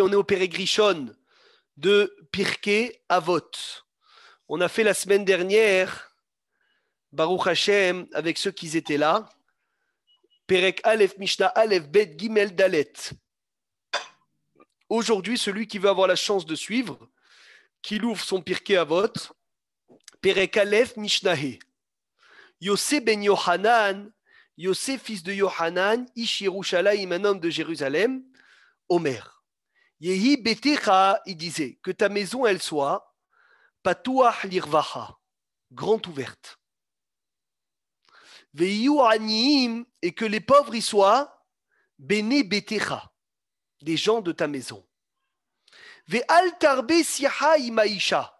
on est au Pérégrichon de à Avot. On a fait la semaine dernière, Baruch HaShem avec ceux qui étaient là, Perek Aleph Mishnah Aleph Bet Gimel Dalet. Aujourd'hui, celui qui veut avoir la chance de suivre, qu'il ouvre son Pirke Avot, Perek Aleph Mishnah Yosef ben Yohanan, Yosef fils de Yohanan, Ish Yerushalayim, un de Jérusalem, Omer. Yehi il disait, que ta maison, elle soit Patua Lirvaha, grande ouverte. Ve Yuaniim et que les pauvres y soient Bene Betecha, des gens de ta maison. Ve Altarbe Siha Imaisha,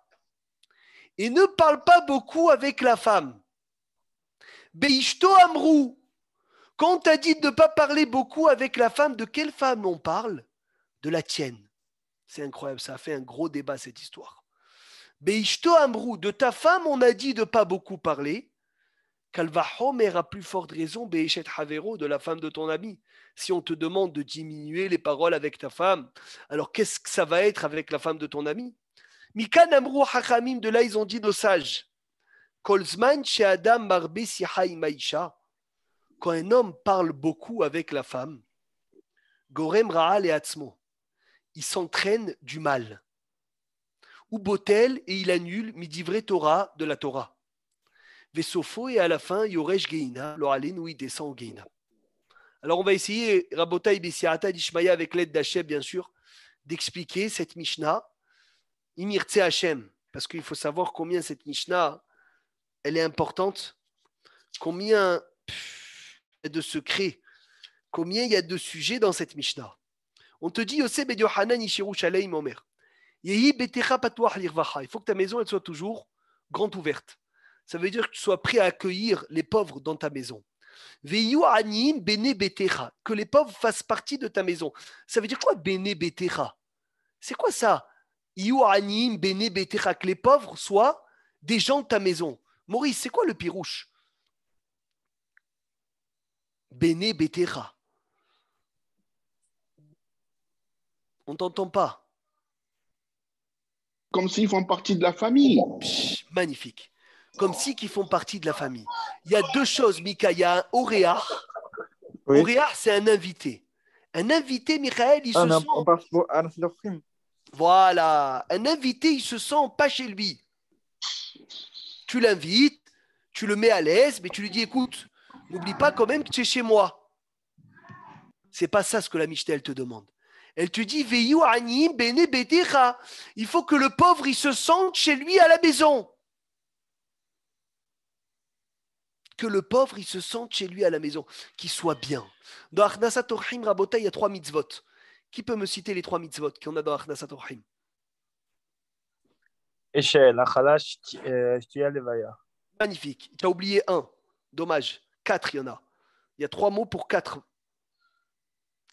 et ne parle pas beaucoup avec la femme. Beishto Amrou, quand t'as dit de ne pas parler beaucoup avec la femme, de quelle femme on parle De la tienne. C'est incroyable, ça a fait un gros débat cette histoire. Beishto Amrou, de ta femme, on a dit de ne pas beaucoup parler. Kalvahomer a plus forte raison, Beishet Havero, de la femme de ton ami. Si on te demande de diminuer les paroles avec ta femme, alors qu'est-ce que ça va être avec la femme de ton ami Mikan Amrou de là ils ont dit nos sages. Kolzman chez Adam Marbe Siha Maisha quand un homme parle beaucoup avec la femme, Gorem Raal et Atzmo, il s'entraîne du mal. Ou botel et il annule midivre Torah de la Torah. Vesofo et à la fin, Yoresh Geina, où il descend au Geina. Alors on va essayer, Rabota Bessiata d'Ishmaïa, avec l'aide d'Hachem bien sûr, d'expliquer cette Mishnah, Imirtse Hachem, parce qu'il faut savoir combien cette Mishnah, elle est importante, combien de secrets. Combien il y a de sujets dans cette Mishnah On te dit, ben il faut que ta maison elle soit toujours grande ouverte. Ça veut dire que tu sois prêt à accueillir les pauvres dans ta maison. Que les pauvres fassent partie de ta maison. Ça veut dire quoi, Bene C'est quoi ça Que les pauvres soient des gens de ta maison. Maurice, c'est quoi le pirouche Béné Betera. On t'entend pas. Comme s'ils font partie de la famille. magnifique. Comme si qu'ils font partie de la famille. Il y a deux choses, Mika. Il y a un c'est un invité. Un invité, Michael, il ah, se sent. voilà. Un invité, il se sent pas chez lui. Tu l'invites, tu le mets à l'aise, mais tu lui dis écoute, N'oublie pas quand même que tu es chez moi. C'est pas ça ce que la Michel te demande. Elle te dit Il faut que le pauvre il se sente chez lui à la maison. Que le pauvre il se sente chez lui à la maison, qu'il soit bien. Dans Arnasat Rabota, il y a trois mitzvot. Qui peut me citer les trois mitzvot qu'on a dans Arnasat Magnifique. Tu as oublié un. Dommage. Quatre, il y en a. Il y a trois mots pour quatre.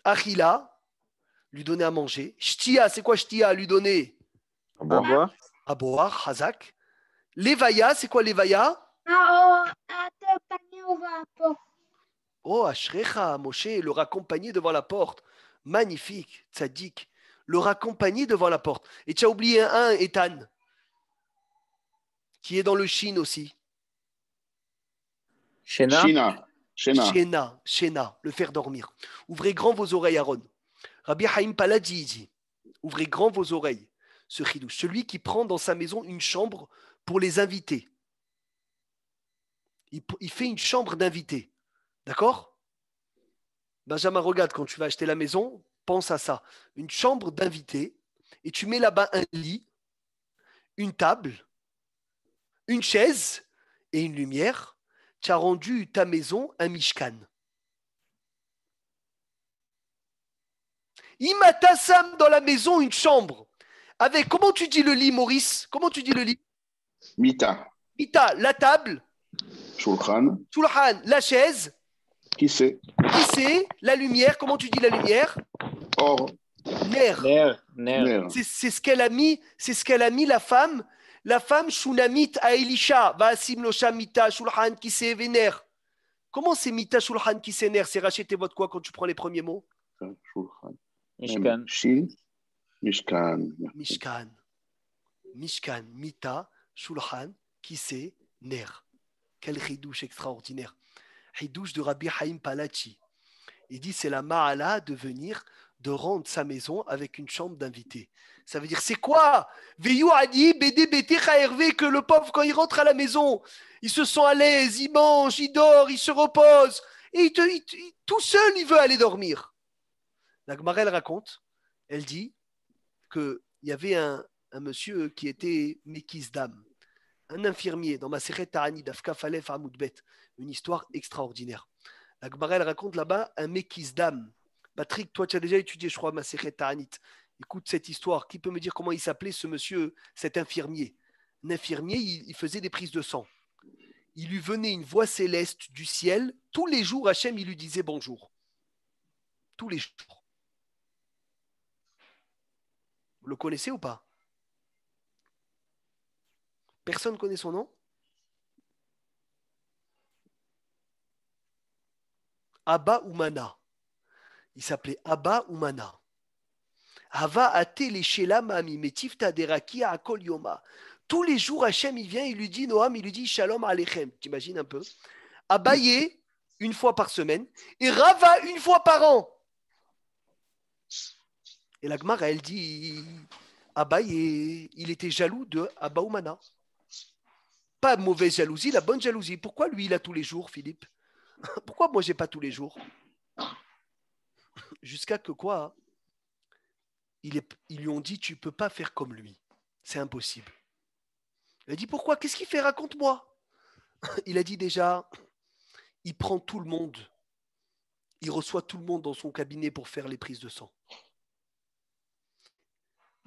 Achila, lui donner à manger. Ch'tia, c'est quoi Shtia Lui donner à boire. À boire, Hazak. Levaya, c'est quoi Levaya ah, oh, oh, Ashrecha, Moshe, le raccompagner devant la porte. Magnifique, tzaddik. Le raccompagner devant la porte. Et tu as oublié un, Ethan, qui est dans le Chine aussi. Shena. Le faire dormir. Ouvrez grand vos oreilles, Aaron. Rabbi Haïm Paladji dit Ouvrez grand vos oreilles, ce Celui qui prend dans sa maison une chambre pour les invités. Il, il fait une chambre d'invité D'accord Benjamin, regarde, quand tu vas acheter la maison, pense à ça. Une chambre d'invité et tu mets là-bas un lit, une table, une chaise et une lumière tu rendu ta maison un Mishkan. tassam dans la maison une chambre. Avec, comment tu dis le lit, Maurice Comment tu dis le lit Mita. Mita, la table. Shulchan. Shulchan, la chaise. Qui c'est Qui La lumière, comment tu dis la lumière Or. Ner. C'est ce qu'elle a mis, c'est ce qu'elle a mis la femme la femme Shunamite à va Vasim lo Mita Shulhan qui s'événère. Comment c'est Mita Shulhan qui s'énerve C'est racheter votre quoi quand tu prends les premiers mots Mishkan. Mishkan. Mishkan. Mishkan. Mita Shulhan qui s'énerve. Quel ridouche extraordinaire. Ridouche de Rabbi Haïm Palachi. Il dit c'est la ma'ala de venir de rendre sa maison avec une chambre d'invité. Ça veut dire, c'est quoi Veillou dit, BD, que le pauvre, quand il rentre à la maison, il se sent à l'aise, il mange, il dort, il se repose, et tout seul, il veut aller dormir. La raconte, elle dit qu'il y avait un, monsieur qui était d'âme, un infirmier dans ma à d'Afka une histoire extraordinaire. La raconte là-bas un d'âme, Patrick, toi, tu as déjà étudié, je crois, ma Anit. Écoute cette histoire. Qui peut me dire comment il s'appelait ce monsieur, cet infirmier Un infirmier, il, faisait des prises de sang. Il lui venait une voix céleste du ciel. Tous les jours, Hachem, il lui disait bonjour. Tous les jours. Vous le connaissez ou pas Personne connaît son nom Abba Oumana il s'appelait Abba Umana. Hava atel deraki derakia akol yoma. Tous les jours, Hachem, il vient, il lui dit, Noam, il lui dit, Shalom Alechem. T'imagines un peu Abaye, une fois par semaine, et Rava, une fois par an. Et la Gemara, elle dit, Abaye, il était jaloux de Abba Umana. Pas mauvaise jalousie, la bonne jalousie. Pourquoi lui, il a tous les jours, Philippe Pourquoi moi, j'ai pas tous les jours jusqu'à que quoi hein, Ils lui ont dit Tu ne peux pas faire comme lui. C'est impossible. Il a dit Pourquoi Qu'est-ce qu'il fait Raconte-moi. Il a dit déjà Il prend tout le monde. Il reçoit tout le monde dans son cabinet pour faire les prises de sang.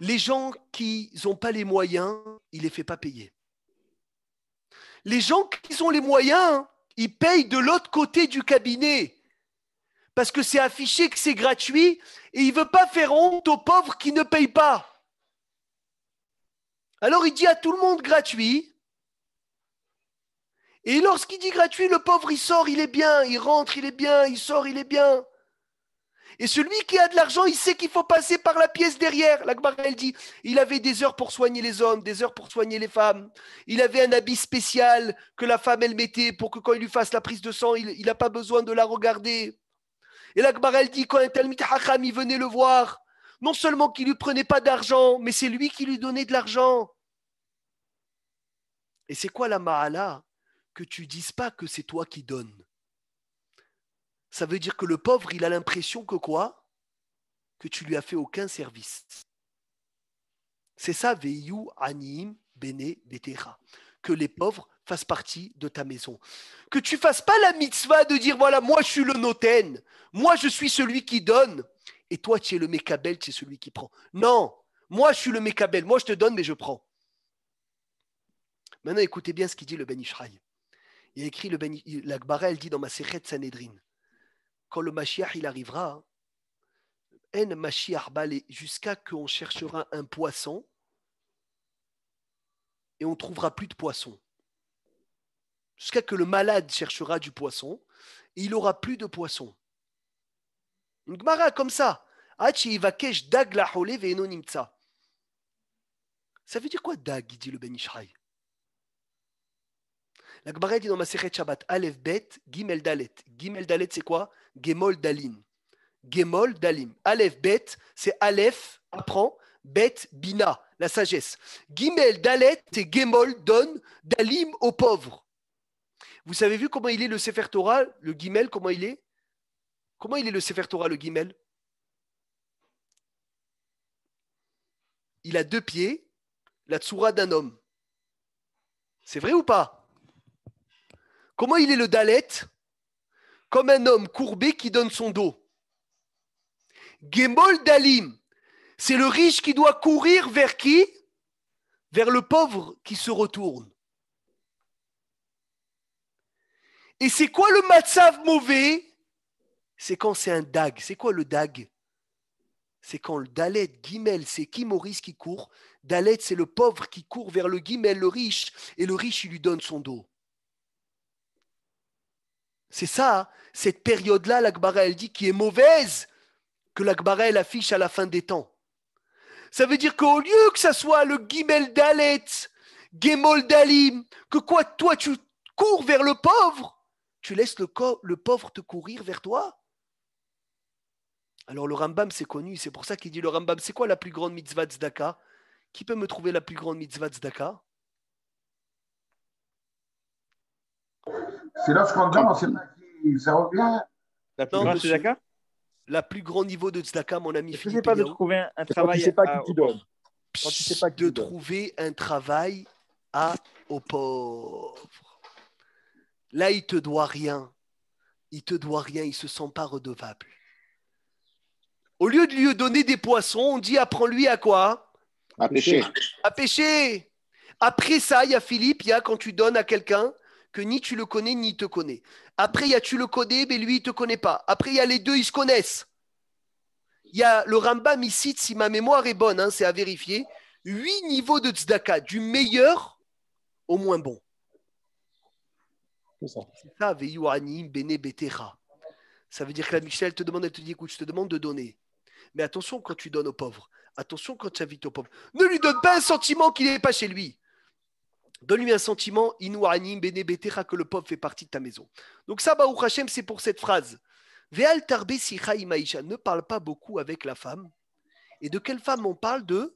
Les gens qui n'ont pas les moyens, il ne les fait pas payer. Les gens qui ont les moyens, ils payent de l'autre côté du cabinet parce que c'est affiché que c'est gratuit et il ne veut pas faire honte aux pauvres qui ne payent pas. Alors il dit à tout le monde gratuit. Et lorsqu'il dit gratuit, le pauvre, il sort, il est bien, il rentre, il est bien, il sort, il est bien. Et celui qui a de l'argent, il sait qu'il faut passer par la pièce derrière. L'Akbar, elle dit, il avait des heures pour soigner les hommes, des heures pour soigner les femmes. Il avait un habit spécial que la femme, elle mettait pour que quand il lui fasse la prise de sang, il n'a pas besoin de la regarder. Et elle dit quand un Talmud il venait le voir, non seulement qu'il ne lui prenait pas d'argent, mais c'est lui qui lui donnait de l'argent. Et c'est quoi la ma'ala Que tu dises pas que c'est toi qui donnes. Ça veut dire que le pauvre, il a l'impression que quoi Que tu lui as fait aucun service. C'est ça, Veiyu Anim Bene Betecha que les pauvres fassent partie de ta maison. Que tu fasses pas la mitzvah de dire voilà, moi je suis le noten, moi je suis celui qui donne, et toi tu es le mécabel, tu es celui qui prend. Non, moi je suis le mécabel, moi je te donne mais je prends. Maintenant écoutez bien ce qu'il dit le Ben Ishraï. Il a écrit, le ben, elle dit dans ma Sechet Sanedrin. quand le Mashiach il arrivera, hein, en Mashiach jusqu'à qu'on cherchera un poisson et on ne trouvera plus de poisson. Jusqu'à que le malade cherchera du poisson, il aura plus de poisson. Une gmara comme ça. Ah, ça veut dire quoi dag, dit le Ben Ishraï La gmara dit dans ma de Shabbat, Aleph Bet, Gimel Dalet. Gimel Dalet, c'est quoi Gemol Dalin. Gemol Dalim. Aleph Bet, c'est Aleph, apprend, Bet, Bina la sagesse. Gimel, Dalet et Gemol donnent Dalim aux pauvres. Vous avez vu comment il est le Sefer Torah, le Gimel, comment il est Comment il est le Sefer Torah, le Gimel Il a deux pieds, la tsoura d'un homme. C'est vrai ou pas Comment il est le Dalet Comme un homme courbé qui donne son dos. Gemol Dalim, c'est le riche qui doit courir vers qui Vers le pauvre qui se retourne. Et c'est quoi le matzav mauvais C'est quand c'est un dag. C'est quoi le dag C'est quand le dalet, guimel, c'est qui Maurice qui court Dalet, c'est le pauvre qui court vers le guimel, le riche, et le riche, il lui donne son dos. C'est ça, hein? cette période-là, l'Akbara, elle dit, qui est mauvaise, que l'Akbara, elle affiche à la fin des temps. Ça veut dire qu'au lieu que ça soit le guimel Dalet, Gemol Dalim, que quoi, toi tu cours vers le pauvre, tu laisses le, pauvre te courir vers toi. Alors le Rambam, c'est connu, c'est pour ça qu'il dit le Rambam, c'est quoi la plus grande mitzvah daka Qui peut me trouver la plus grande mitzvah daka C'est là donne, ça revient. La plus grande la plus grand niveau de Tzedaka, mon ami Philippe. pas de trouver un, travail. de trouver un travail à aux pauvres. Là, il te doit rien. Il te doit rien. Il se sent pas redevable. Au lieu de lui donner des poissons, on dit apprends-lui à quoi À pêcher. À pêcher. Après ça, il y a Philippe, il y a quand tu donnes à quelqu'un que ni tu le connais ni il te connaît. Après, il y a tu le connais, mais lui, il ne te connaît pas. Après, il y a les deux, ils se connaissent. Il y a le Rambam, il cite, si ma mémoire est bonne, hein, c'est à vérifier, huit niveaux de tzedaka, du meilleur au moins bon. C'est ça. ça veut dire que la Michel te demande, elle te dit, écoute, je te demande de donner. Mais attention quand tu donnes aux pauvres. Attention quand tu invites aux pauvres. Ne lui donne pas un sentiment qu'il n'est pas chez lui. Donne-lui un sentiment inouanim, betera que le pauvre fait partie de ta maison. Donc, ça, Baruch Hashem, c'est pour cette phrase. Veal tarbe ma'isha ne parle pas beaucoup avec la femme. Et de quelle femme on parle De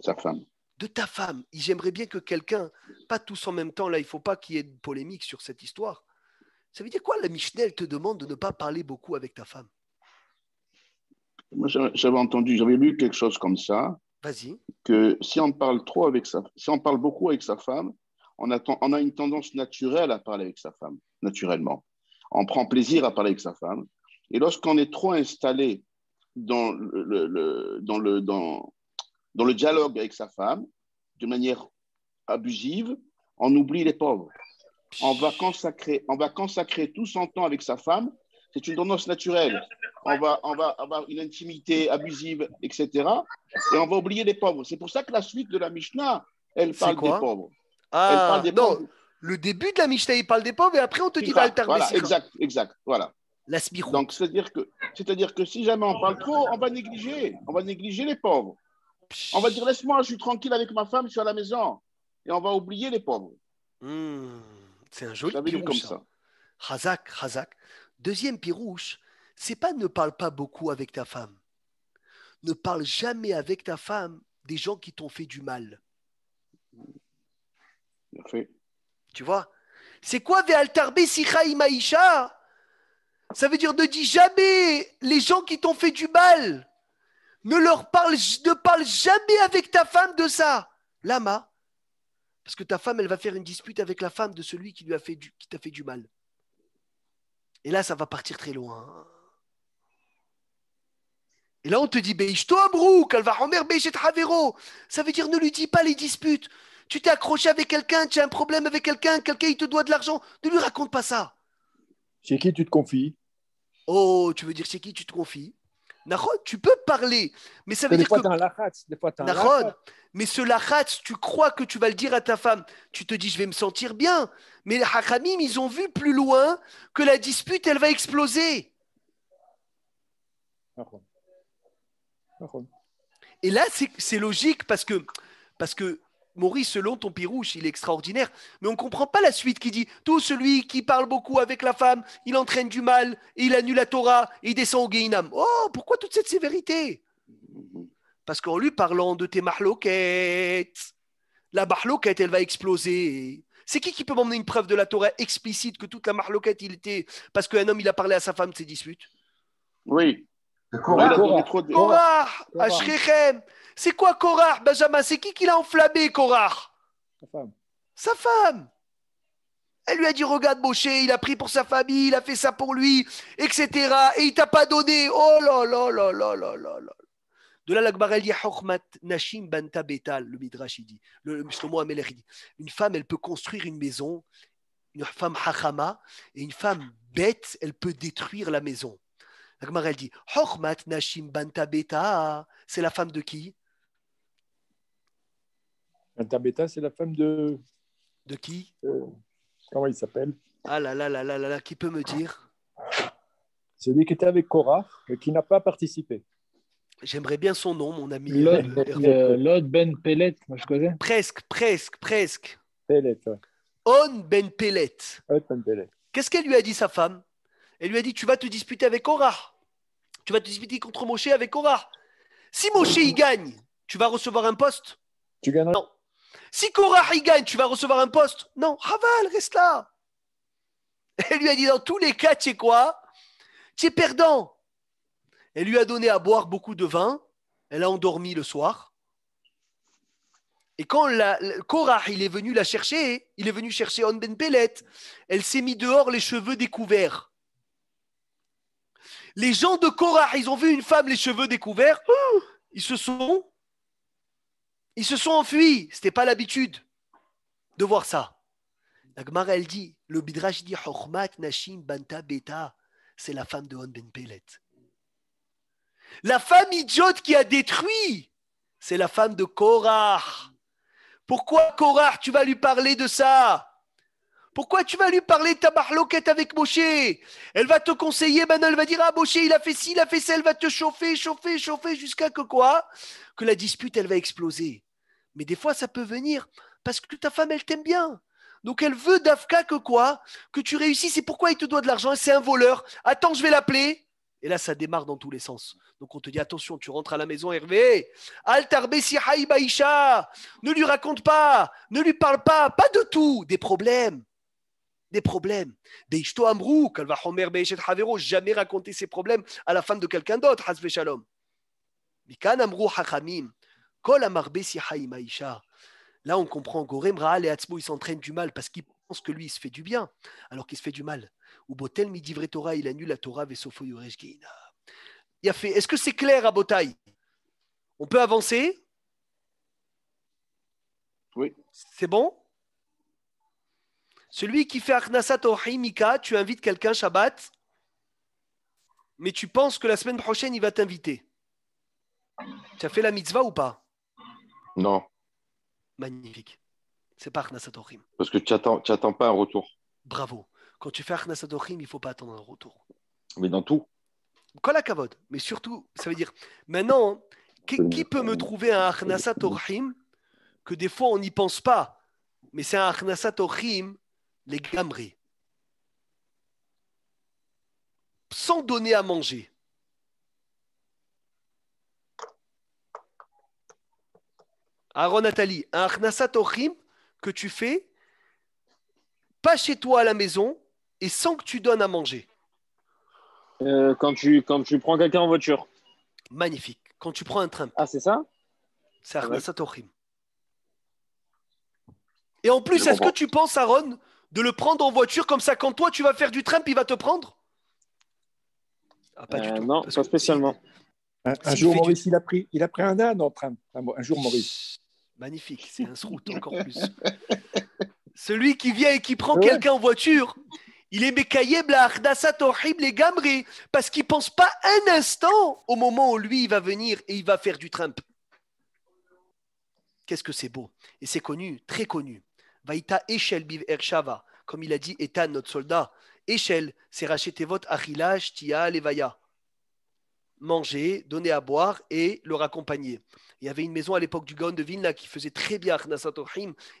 sa femme. De ta femme. J'aimerais bien que quelqu'un, pas tous en même temps, là, il ne faut pas qu'il y ait de polémique sur cette histoire. Ça veut dire quoi La Michnel te demande de ne pas parler beaucoup avec ta femme. Moi, j'avais entendu, j'avais lu quelque chose comme ça, que si on parle trop avec si parle beaucoup avec sa femme, on a, on a une tendance naturelle à parler avec sa femme, naturellement. On prend plaisir à parler avec sa femme. Et lorsqu'on est trop installé dans le, dans, le, dialogue avec sa femme, de manière abusive, on oublie les pauvres. On va, consacrer, on va consacrer tout son temps avec sa femme c'est une tendance naturelle. On va, on va avoir une intimité abusive, etc. Et on va oublier les pauvres. C'est pour ça que la suite de la Mishnah, elle parle des pauvres. Ah, non. Le début de la Mishnah, il parle des pauvres et après on te dit va alterner. Voilà, exact, exact. Voilà. La Donc, c'est-à-dire que, c'est-à-dire que si jamais on parle trop, on va négliger. On va négliger les pauvres. On va dire, laisse-moi, je suis tranquille avec ma femme, je suis à la maison. Et on va oublier les pauvres. Hmm, c'est un joli comme ça. Razak, Deuxième pirouche, c'est pas ne parle pas beaucoup avec ta femme. Ne parle jamais avec ta femme des gens qui t'ont fait du mal. Tu vois C'est quoi Ve'altarbe Maïcha Ça veut dire ne dis jamais les gens qui t'ont fait du mal. Ne leur parle, ne parle jamais avec ta femme de ça. Lama. Parce que ta femme, elle va faire une dispute avec la femme de celui qui lui a fait qui t'a fait du mal. Et là, ça va partir très loin. Et là, on te dit, qu'elle va Alvahomer chez Havero. Ça veut dire, ne lui dis pas les disputes. Tu t'es accroché avec quelqu'un, tu as un problème avec quelqu'un, quelqu'un, il te doit de l'argent. Ne lui raconte pas ça. C'est qui tu te confies Oh, tu veux dire c'est qui tu te confies tu peux parler, mais ça veut dire fois que. mais ce lachatz, tu crois que tu vas le dire à ta femme. Tu te dis, je vais me sentir bien. Mais les hachamim, ils ont vu plus loin que la dispute, elle va exploser. Et là, c'est logique parce que, parce que Maurice, selon ton Pirouche, il est extraordinaire, mais on ne comprend pas la suite qui dit Tout celui qui parle beaucoup avec la femme, il entraîne du mal, il annule la Torah, il descend au Guéinam. Oh, pourquoi toute cette sévérité Parce qu'en lui parlant de tes mahloquettes, la mahloquette, elle va exploser. C'est qui qui peut m'emmener une preuve de la Torah explicite que toute la mahloquette, il était. Parce qu'un homme, il a parlé à sa femme de ses disputes Oui. C'est quoi Korah, Benjamin C'est qui qui l'a enflammé, Korah Sa femme. Sa femme. Elle lui a dit Regarde, Moshe, il a pris pour sa famille, il a fait ça pour lui, etc. Et il t'a pas donné. Oh là là là là là là là. De là, l'agbar elle Nashim Banta Betal, le Midrash, dit. Le Une femme, elle peut construire une maison, une femme hachama, et une femme bête, elle peut détruire la maison. La elle dit Hochmat Nashim Banta Beta. C'est la femme de qui Banta Beta, c'est la femme de. De qui euh, Comment il s'appelle Ah là là là là là qui peut me dire lui qui était avec Cora, mais qui n'a pas participé. J'aimerais bien son nom, mon ami. L'Od euh, euh, Ben Pellet, moi je connais. Presque, presque, presque. On ben, ben Pellet. Qu'est-ce qu'elle lui a dit, sa femme elle lui a dit Tu vas te disputer avec ora Tu vas te disputer contre Moshe avec ora Si Moshe y gagne, tu vas recevoir un poste. Tu gagneras. Non. Si cora y gagne, tu vas recevoir un poste. Non, Raval, reste là. Elle lui a dit Dans tous les cas, tu es quoi Tu es perdant. Elle lui a donné à boire beaucoup de vin. Elle a endormi le soir. Et quand la, il est venu la chercher, il est venu chercher Onben Ben Pellet, elle s'est mis dehors les cheveux découverts. Les gens de Korah, ils ont vu une femme les cheveux découverts, ils se sont, ils se sont enfuis. Ce n'était pas l'habitude de voir ça. La elle dit, le Bidrash dit, Nashim Banta c'est la femme de Hon Ben Pelet. La femme idiote qui a détruit, c'est la femme de Korah. Pourquoi Korah, tu vas lui parler de ça pourquoi tu vas lui parler de ta barloquette avec Moshe Elle va te conseiller, maintenant elle va dire Ah, Moshe, il a fait ci, il a fait ça, elle va te chauffer, chauffer, chauffer, jusqu'à que quoi Que la dispute, elle va exploser. Mais des fois, ça peut venir parce que ta femme, elle t'aime bien. Donc elle veut d'Afka que quoi Que tu réussisses. Et pourquoi il te doit de l'argent C'est un voleur. Attends, je vais l'appeler. Et là, ça démarre dans tous les sens. Donc on te dit attention, tu rentres à la maison, Hervé. Altar Ne lui raconte pas, ne lui parle pas, pas de tout, des problèmes des problèmes. Beishto Amrou, Homer Beishet Havero, jamais raconter ses problèmes à la femme de quelqu'un d'autre, Hasbe Shalom. Mikan Amrou Hachamim, Kol Amarbe Sihaim Aisha. Là, on comprend, Gorem et Atzmo, ils s'entraînent du mal parce qu'ils pensent que lui, il se fait du bien, alors qu'il se fait du mal. Ou Botel Midivre Torah, il annule la Torah Vesofo Yoresh Il a fait. Est-ce que c'est clair à Botaï On peut avancer Oui. C'est bon celui qui fait Akhnasat Mika, tu invites quelqu'un Shabbat, mais tu penses que la semaine prochaine, il va t'inviter. Tu as fait la mitzvah ou pas Non. Magnifique. C'est pas Akhnasat Parce que tu n'attends pas un retour. Bravo. Quand tu fais Akhnasat il ne faut pas attendre un retour. Mais dans tout. la Kavod. Mais surtout, ça veut dire, maintenant, qui, peut me trouver un Akhnasat que des fois on n'y pense pas, mais c'est un Akhnasat les gammeries. sans donner à manger. Aaron Nathalie, un que tu fais, pas chez toi à la maison et sans que tu donnes à manger. Euh, quand, tu, quand prends quelqu'un en voiture. Magnifique. Quand tu prends un train. Ah, c'est ça C'est achnasat Et en plus, est-ce que tu penses, Aaron, de le prendre en voiture comme ça quand toi tu vas faire du tramp, il va te prendre ah, Pas du euh, tout. Non, pas spécialement. Un, jour, Maurice, il, a pris, il a pris un âne en tramp. Un, jour, Maurice. Magnifique, c'est un sroute encore plus. Celui qui vient et qui prend quelqu'un en voiture, il est mécaillable horrible et gamri, parce qu'il pense pas un instant au moment où lui, il va venir et il va faire du tramp. Qu'est-ce que c'est beau Et c'est connu, très connu. Vaïta Echel biv Ershava, comme il a dit Ethan, notre soldat. Echel, c'est racheter votre achilage, tia Levaya. Manger, donner à boire et le accompagner Il y avait une maison à l'époque du Gaon de Vilna qui faisait très bien Arnasat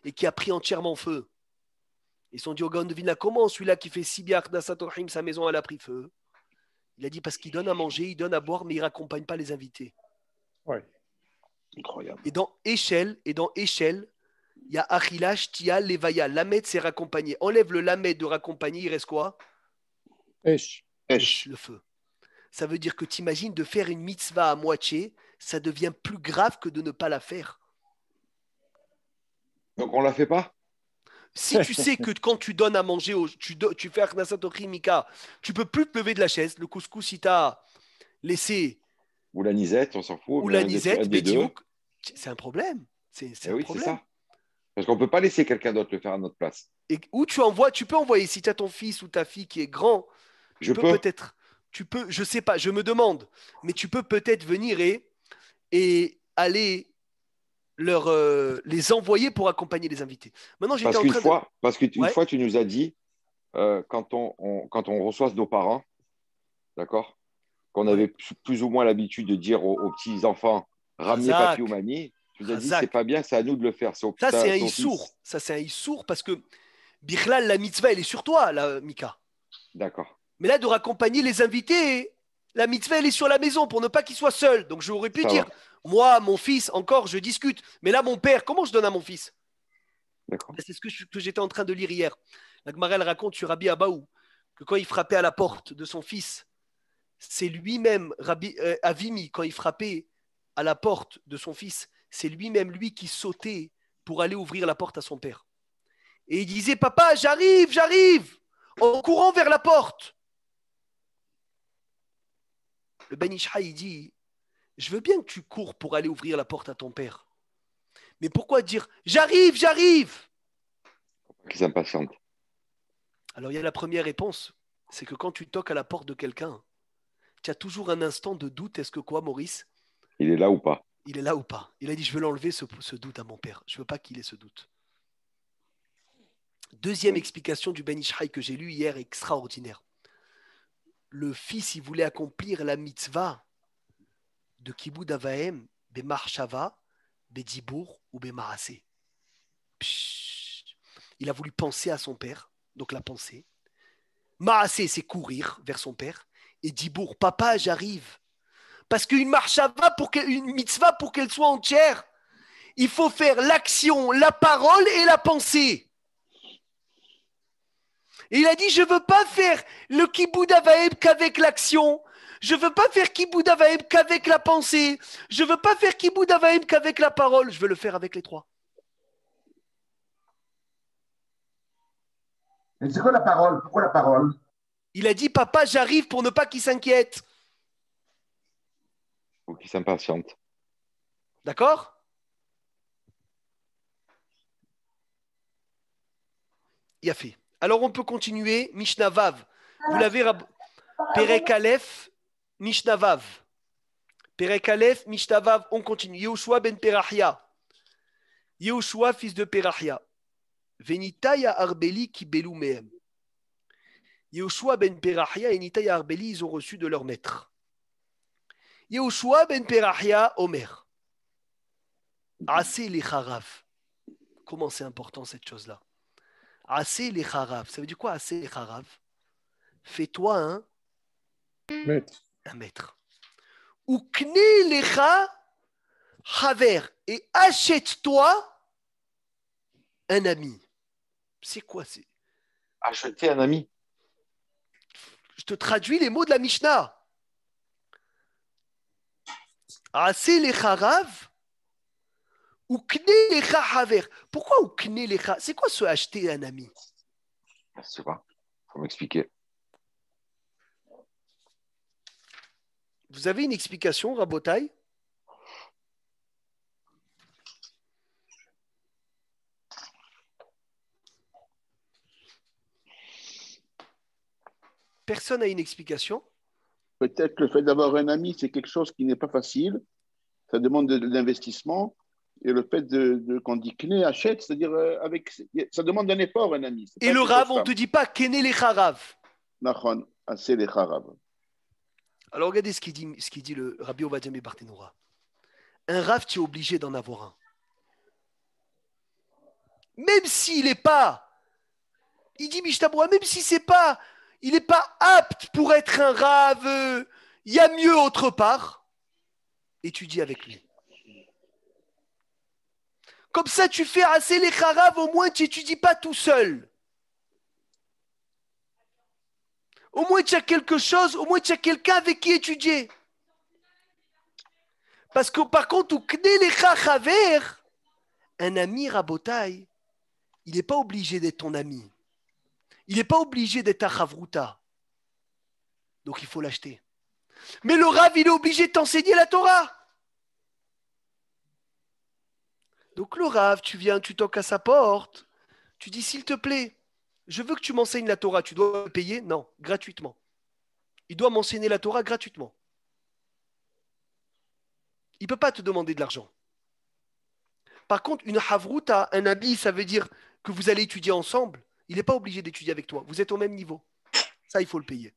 et qui a pris entièrement feu. Ils sont dit au Gaon de Vilna Comment celui-là qui fait si bien Arnasat sa maison, elle a pris feu Il a dit Parce qu'il donne à manger, il donne à boire, mais il ne raccompagne pas les invités. Oui. Incroyable. Et dans Échelle, et dans Échelle, il y a Achilash, Tia, Levaya. Lamed, c'est raccompagné. Enlève le Lamed de raccompagné, il reste quoi Esh. Esh. Le feu. Ça veut dire que tu imagines de faire une mitzvah à moitié, ça devient plus grave que de ne pas la faire. Donc on la fait pas si tu sais que quand tu donnes à manger, tu, tu fais Akhnasat Mika, tu peux plus te lever de la chaise. Le couscous, si tu as laissé. Ou la nisette, on s'en fout. Ou la nisette, c'est un problème. C'est eh oui, un Ça. Parce qu'on ne peut pas laisser quelqu'un d'autre le faire à notre place. Et où tu envoies, tu peux envoyer, si tu as ton fils ou ta fille qui est grand, tu je peux, peut-être, tu peux, je sais pas, je me demande, mais tu peux peut-être venir et, et aller leur, euh, les envoyer pour accompagner les invités. Maintenant, j'étais fois, Parce qu'une fois, tu nous as dit, euh, quand, on, quand on reçoit nos parents, d'accord, qu'on avait plus ou moins l'habitude de dire aux, petits-enfants, ramenez papi ou mamie, je vous dit, c'est pas bien, c'est à nous de le faire. ça, c'est un issour. Ça, c'est un issour parce que Bichlal, la mitzvah, elle est sur toi, la Mika. D'accord. Mais là, de raccompagner les invités, la mitzvah, elle est sur la maison pour ne pas qu'il soit seul. Donc, j'aurais pu dire, moi, mon fils, encore, je discute. Mais là, mon père, comment je donne à mon fils D'accord. Bah, c'est ce que, j'étais en train de lire hier. La raconte sur Rabbi Abaou que quand il frappait à la porte de son fils, c'est lui-même, Rabbi euh, Avimi, quand il frappait à la porte de son fils, c'est lui-même lui qui sautait pour aller ouvrir la porte à son père. Et il disait, papa, j'arrive, j'arrive, en courant vers la porte. Le Ben il dit, je veux bien que tu cours pour aller ouvrir la porte à ton père. Mais pourquoi dire, j'arrive, j'arrive Qu'ils Alors il y a la première réponse, c'est que quand tu toques à la porte de quelqu'un, tu as toujours un instant de doute, est-ce que quoi, Maurice Il est là ou pas il est là ou pas. Il a dit, je veux l'enlever ce, doute à mon père. Je ne veux pas qu'il ait ce doute. Deuxième explication du Ben Ishraï que j'ai lu hier, extraordinaire. Le fils, il voulait accomplir la mitzvah de Kibud Avaem, Bemarshava, Bedibour ou bemarase. Il a voulu penser à son père, donc la pensée. Marassé, c'est courir vers son père. Et Dibour, papa, j'arrive. Parce qu'une va pour que, mitzvah, pour qu'elle soit entière, il faut faire l'action, la parole et la pensée. Et il a dit, je ne veux pas faire le kibbutz qu'avec l'action. Je ne veux pas faire kibbutz qu'avec la pensée. Je ne veux pas faire kibbutz qu'avec la parole. Je veux le faire avec les trois. c'est quoi la parole Pourquoi la parole Il a dit, papa, j'arrive pour ne pas qu'il s'inquiète. Qui s'impatiente. D'accord Il a fait. Alors on peut continuer. Mishnavav. Vous ah. l'avez rab... Perek Aleph, Mishnavav. Perek Aleph, Mishnavav, on continue. Yehoshua ben Perahia. Yehoshua, fils de Perahia. Venitaya Arbeli qui Mehem. Yehoshua ben Perahia et Nitaya Arbeli, ils ont reçu de leur maître. Yehoshua ben Perahia, Omer. Assez les Comment c'est important cette chose-là Assez les Harav. Ça veut dire quoi Assez les Fais-toi un maître. Un maître. Ou lecha haver. Et achète-toi un ami. C'est quoi c'est Acheter un ami. Je te traduis les mots de la Mishnah. Assez les harav ou kne les haver. Pourquoi ou kne les C'est quoi se acheter un ami Je sais pas. Faut m'expliquer. Vous avez une explication, Rabotaille Personne n'a une explication Peut-être le fait d'avoir un ami, c'est quelque chose qui n'est pas facile. Ça demande de, l'investissement. Et le fait de, qu'on dit Kné achète, c'est-à-dire euh, avec, ça demande un effort, un ami. Et le rave, on ne te dit pas Kené les assez les harav. Alors regardez ce qu'il dit, dit le Rabbi Obadiah Barthénoura. Un rave, tu es obligé d'en avoir un. Même s'il n'est pas, il dit Mishtabura, même si c'est pas il n'est pas apte pour être un rave, il y a mieux autre part, étudie avec lui. Comme ça, tu fais assez les raves, au moins tu n'étudies pas tout seul. Au moins tu as quelque chose, au moins tu as quelqu'un avec qui étudier. Parce que par contre, connais les un ami rabotaille, il n'est pas obligé d'être ton ami. Il n'est pas obligé d'être à havruta, Donc il faut l'acheter. Mais le Rav, il est obligé de t'enseigner la Torah. Donc le Rav, tu viens, tu toques à sa porte, tu dis s'il te plaît, je veux que tu m'enseignes la Torah, tu dois me payer Non, gratuitement. Il doit m'enseigner la Torah gratuitement. Il ne peut pas te demander de l'argent. Par contre, une havruta, un habit, ça veut dire que vous allez étudier ensemble. Il n'est pas obligé d'étudier avec toi. Vous êtes au même niveau. Ça, il faut le payer.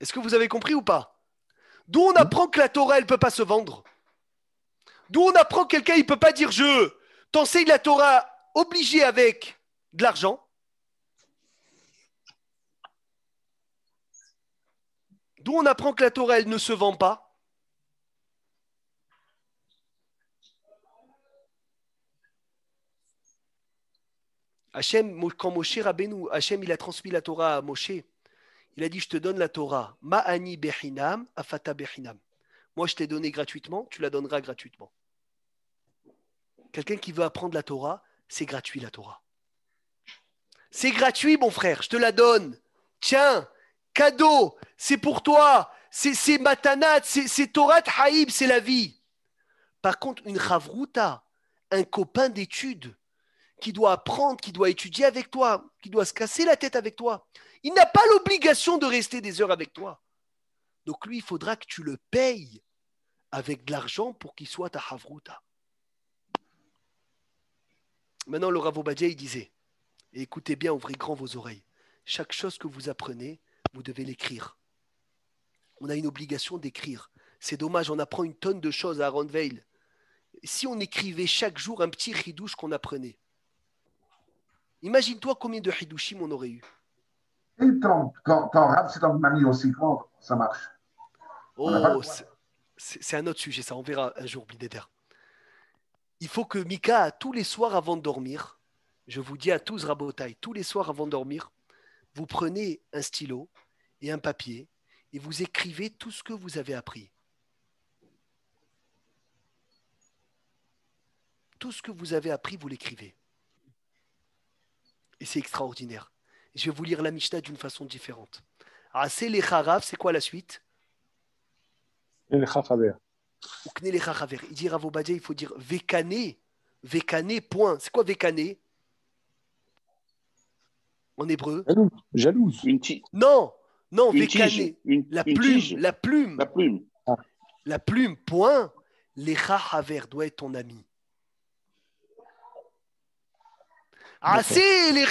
Est-ce que vous avez compris ou pas D'où on apprend que la Torah, elle ne peut pas se vendre. D'où on apprend que quelqu'un, il ne peut pas dire je t'enseigne la Torah obligé avec de l'argent. D'où on apprend que la Torah, elle ne se vend pas. Hachem, quand Moshe Rabbeinu, Hachem, il a transmis la Torah à Moshe. Il a dit, je te donne la Torah. Ma'ani behinam, afata behinam. Moi, je t'ai donné gratuitement, tu la donneras gratuitement. Quelqu'un qui veut apprendre la Torah, c'est gratuit la Torah. C'est gratuit, mon frère, je te la donne. Tiens, cadeau, c'est pour toi. C'est matanat, c'est Torah haïb, c'est la vie. Par contre, une chavruta, un copain d'études, qui doit apprendre, qui doit étudier avec toi, qui doit se casser la tête avec toi. Il n'a pas l'obligation de rester des heures avec toi. Donc lui, il faudra que tu le payes avec de l'argent pour qu'il soit ta havruta. Maintenant, le Rav il disait, écoutez bien, ouvrez grand vos oreilles, chaque chose que vous apprenez, vous devez l'écrire. On a une obligation d'écrire. C'est dommage, on apprend une tonne de choses à Aaron Veil. Si on écrivait chaque jour un petit ridouche qu'on apprenait, Imagine-toi combien de Hidushim on aurait eu. Et Quand, c'est aussi grand, ça marche. Oh, c'est un autre sujet, ça, on verra un jour, Bideter. Il faut que Mika, tous les soirs avant de dormir, je vous dis à tous, Rabotai, tous les soirs avant de dormir, vous prenez un stylo et un papier et vous écrivez tout ce que vous avez appris. Tout ce que vous avez appris, vous l'écrivez. Et c'est extraordinaire. Je vais vous lire la Mishnah d'une façon différente. Assez ah, les Kharaf, c'est quoi la suite Il dit Ravobadia, il faut dire Vekane, Vekane, point. C'est quoi Vekane En hébreu Jalouse. Non, non, Vekane. La plume, la plume. La plume. La plume, point. Les Haver doit être ton ami. Assez ah, les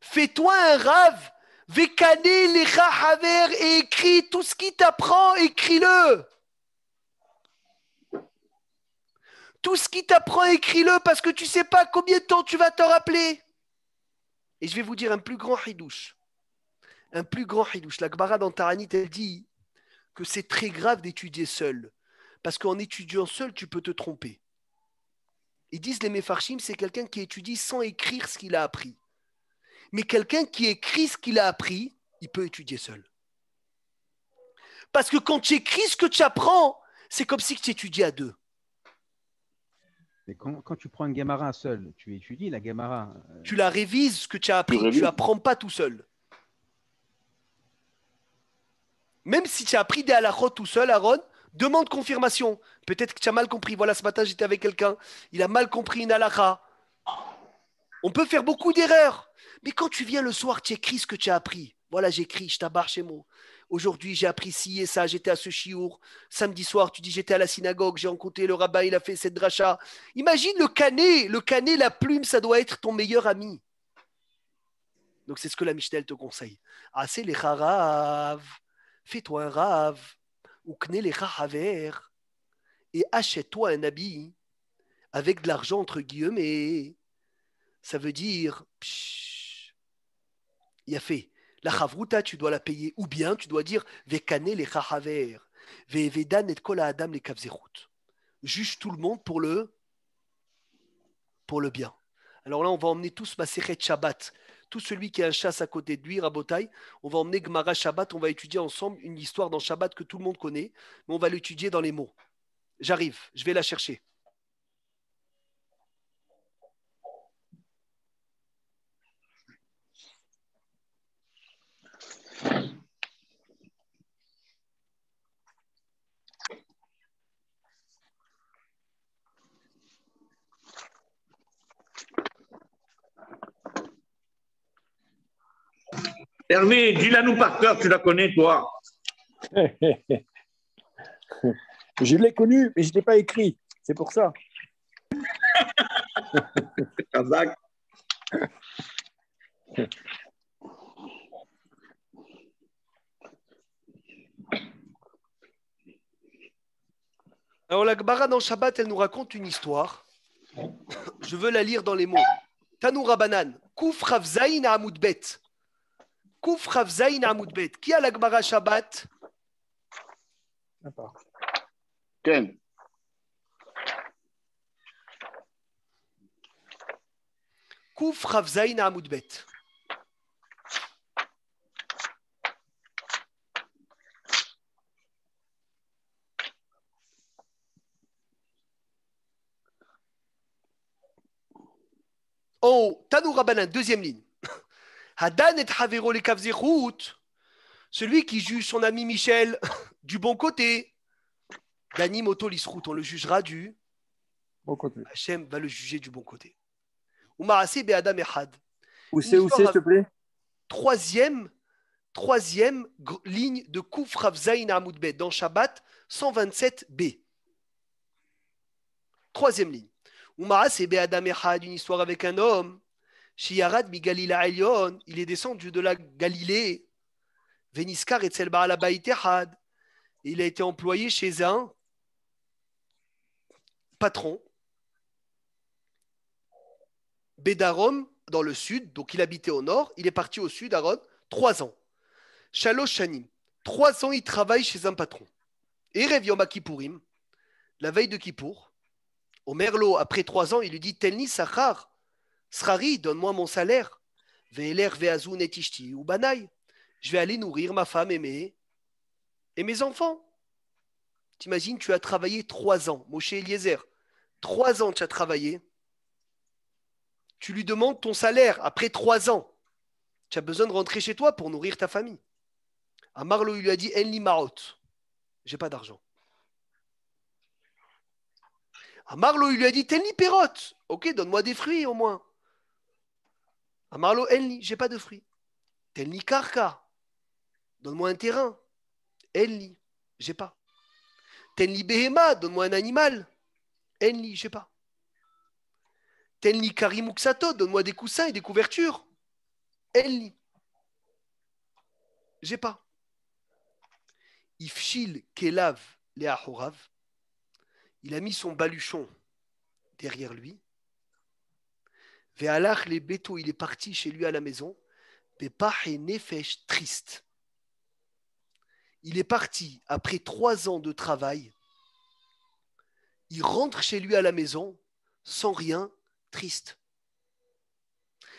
fais-toi un rave vekane les haver et écris tout ce qui t'apprend, écris-le. Tout ce qui t'apprend, écris-le parce que tu ne sais pas combien de temps tu vas te rappeler. Et je vais vous dire un plus grand hidouche. Un plus grand hidouche. La Gbara dans Taranit, elle dit que c'est très grave d'étudier seul. Parce qu'en étudiant seul, tu peux te tromper. Ils disent les Mefarshim, c'est quelqu'un qui étudie sans écrire ce qu'il a appris. Mais quelqu'un qui écrit ce qu'il a appris, il peut étudier seul. Parce que quand tu écris ce que tu apprends, c'est comme si tu étudiais à deux. Mais quand, tu prends une gamara seul, tu étudies la gamara. Euh, tu la révises ce que tu as appris, tu n'apprends pas tout seul. Même si tu as appris des halachot tout seul, Aaron, Demande confirmation. Peut-être que tu as mal compris. Voilà, ce matin, j'étais avec quelqu'un. Il a mal compris une halakha. On peut faire beaucoup d'erreurs. Mais quand tu viens le soir, tu écris ce que tu as appris. Voilà, j'écris, je tabarre chez moi. Aujourd'hui, j'ai appris ci et ça, j'étais à ce chiour. Samedi soir, tu dis j'étais à la synagogue, j'ai rencontré le rabbin, il a fait cette dracha. Imagine le canet, le canet, la plume, ça doit être ton meilleur ami. Donc c'est ce que la Michel te conseille. Assez ah, les harav. Fais-toi un rave et achète-toi un habit avec de l'argent entre guillemets. Ça veut dire, il a fait. La chavruta, tu dois la payer. Ou bien tu dois dire, vekane les ve vevedan et adam les kavzerut. Juge tout le monde pour le, pour le bien. Alors là, on va emmener tous ma Maseret Shabbat tout celui qui a un chasse à côté de lui, Rabotai, on va emmener Gemara Shabbat, on va étudier ensemble une histoire dans Shabbat que tout le monde connaît, mais on va l'étudier dans les mots. J'arrive, je vais la chercher. Hervé, dis-la nous par cœur, tu la connais, toi. je l'ai connue, mais je ne l'ai pas écrit. C'est pour ça. Alors la Gemara en Shabbat, elle nous raconte une histoire. Je veux la lire dans les mots. Tanoura Banan, Kouf Ravzaïn Amoudbet. Kouf Ravzaïn Amoudbet. Qui a la Gemara Shabbat Ken. Kouf Ravzaïn Amoudbet. Oh, Tanou Rabbanin deuxième ligne. Hadan et Havero celui qui juge son ami Michel du bon côté, Dani Moto on le jugera du bon côté. Hachem va le juger du bon côté. oumara Be'adam Où c'est, où c'est, s'il te plaît Troisième, troisième ligne de Kouf Ravzaïn Amoudbet dans Shabbat 127b. Troisième ligne. oumara et une histoire avec un homme il est descendu de la Galilée. Veniskar et Il a été employé chez un patron. Bédarom, dans le sud, donc il habitait au nord, il est parti au sud, Aaron, trois ans. Shalosh trois ans il travaille chez un patron. Et la veille de Kippour, au Merlot, après trois ans, il lui dit Telni Sachar, Srari, donne-moi mon salaire. Ve'eler ou Je vais aller nourrir ma femme aimée et mes enfants. T'imagines, tu as travaillé trois ans, Moshe Eliezer. Trois ans tu as travaillé. Tu lui demandes ton salaire après trois ans. Tu as besoin de rentrer chez toi pour nourrir ta famille. À Marlo, il lui a dit Enli Marot, j'ai pas d'argent. À Marlo, il lui a dit Enli Perot, ok, donne-moi des fruits au moins. Amarlo Enli, j'ai pas de fruits. Tenli Karka, donne-moi un terrain. Enli, j'ai pas. Tenli Behema, donne-moi un animal. Enli, j'ai pas. Tenli Karimuksato, donne-moi des coussins et des couvertures. Enli, j'ai pas. Ifshil Kelav Leahorav, il a mis son baluchon derrière lui les Beto, il est parti chez lui à la maison. et Nefesh triste. Il est parti après trois ans de travail. Il rentre chez lui à la maison sans rien, triste.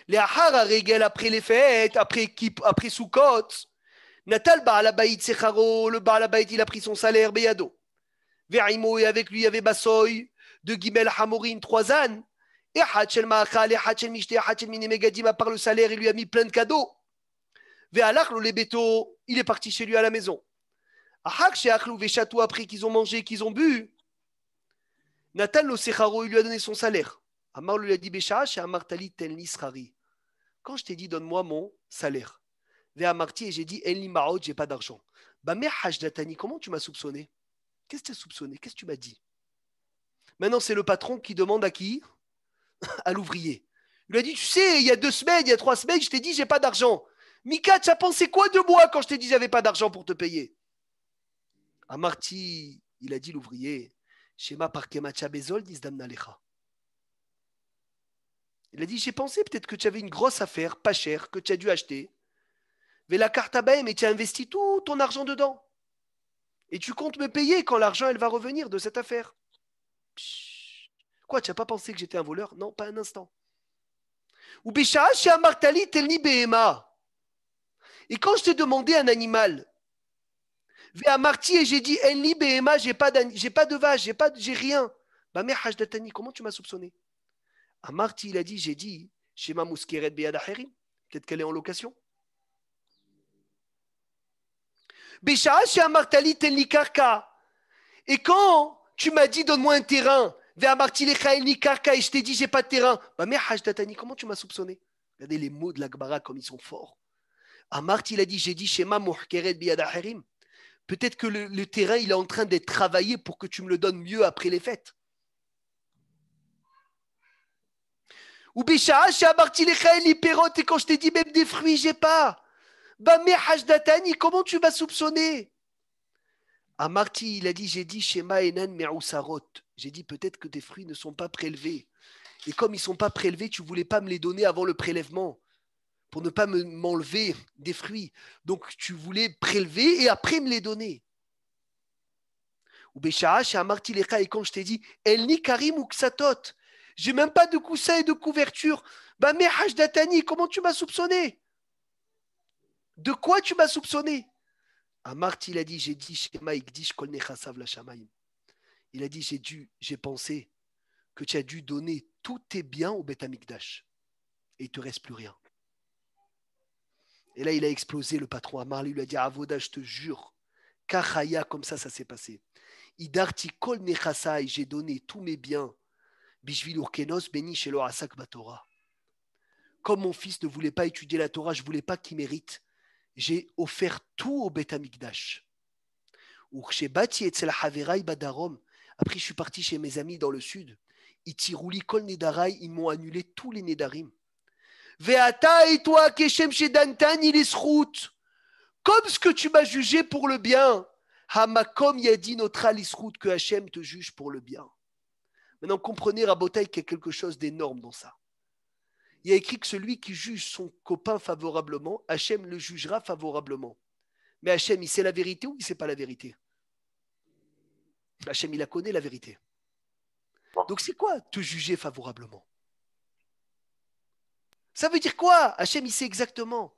Les Ahara Regel après les fêtes, après, après Soukot. Natal Baalabaïd Secharo, le Baalabaïd, il a pris son salaire, Beyado. Verimo, et avec lui, il y avait Bassoy, de Guimel Hamorin, trois ânes. Et Hachel Ma'achal, et Hachel Mishte, et Hachel Megadim, à part le salaire, il lui a mis plein de cadeaux. Ve'alach le béto, il est parti chez lui à la maison. Ahak chez Achlou, Vechatou, après qu'ils ont mangé, qu'ils ont bu, Nathan le Secharo, il lui a donné son salaire. Amar lui a dit Béchach, et Amartali Tali, Ten Quand je t'ai dit, donne-moi mon salaire. Ve'amarti, et j'ai dit, Enli Ma'od, j'ai pas d'argent. Bah, mais Datani, comment tu m'as soupçonné Qu'est-ce que tu as soupçonné Qu'est-ce que tu m'as dit Maintenant, c'est le patron qui demande à qui à l'ouvrier. Il lui a dit, tu sais, il y a deux semaines, il y a trois semaines, je t'ai dit, j'ai pas d'argent. Mika, tu as pensé quoi de moi quand je t'ai dit, j'avais pas d'argent pour te payer À Marty, il a dit l'ouvrier, Shema Macha bezol lecha. Il a dit, j'ai pensé peut-être que tu avais une grosse affaire, pas chère, que tu as dû acheter. Mais la carte à mais tu as investi tout ton argent dedans. Et tu comptes me payer quand l'argent, elle va revenir de cette affaire. Quoi, tu n'as pas pensé que j'étais un voleur Non, pas un instant. Ou Telni Behema. Et quand je t'ai demandé un animal, à Marti et j'ai dit Enli eh, Behema, j'ai pas, j'ai pas de vache, j'ai pas, j'ai rien. Ma bah, mère Hajdatani, comment tu m'as soupçonné À il a dit, j'ai dit Shema Mouskeret Beadaherim. Peut-être qu'elle est en location. et Martali Telni Et quand tu m'as dit donne-moi un terrain, et je t'ai dit, j'ai pas de terrain. Bah, mer Hajdatani, comment tu m'as soupçonné Regardez les mots de la l'Akbara comme ils sont forts. Amart il a dit, j'ai dit, Shema biyad harim. Peut-être que le, terrain, il est en train d'être travaillé pour que tu me le donnes mieux après les fêtes. Ou Amarti, et quand je t'ai dit, même des fruits, j'ai pas. Bah, mer Hajdatani, comment tu m'as soupçonné à Marty, il a dit J'ai dit Shema Enan Merousarot. J'ai dit Peut-être que tes fruits ne sont pas prélevés. Et comme ils ne sont pas prélevés, tu ne voulais pas me les donner avant le prélèvement pour ne pas m'enlever des fruits. Donc tu voulais prélever et après me les donner. Ou à et Amartilecha, et quand je t'ai dit, El ni Karim ou Ksatot, j'ai même pas de coussin et de couverture. Bah mais Hachdatani. comment tu m'as soupçonné De quoi tu m'as soupçonné Amart, il a dit, j'ai dit Il a dit, j'ai dû, j'ai pensé que tu as dû donner tous tes biens au Beth Et il ne te reste plus rien. Et là, il a explosé le patron. Amar lui a dit, Avoda, je te jure, Kachaya, comme ça, ça s'est passé. Idarti j'ai donné tous mes biens. Comme mon fils ne voulait pas étudier la Torah, je ne voulais pas qu'il mérite j'ai offert tout au Beth Ou Badarom. Après, je suis parti chez mes amis dans le sud. Itirouli Kol Nedarai, ils m'ont annulé tous les Nedarim. Veata et toi, chez Comme ce que tu m'as jugé pour le bien. Hamakom Yadin Notre que Hachem te juge pour le bien. Maintenant, comprenez, Rabotai, qu'il y a quelque chose d'énorme dans ça il y a écrit que celui qui juge son copain favorablement, Hachem le jugera favorablement. Mais Hachem, il sait la vérité ou il ne sait pas la vérité Hachem, il la connaît, la vérité. Donc c'est quoi te juger favorablement Ça veut dire quoi Hachem, il sait exactement.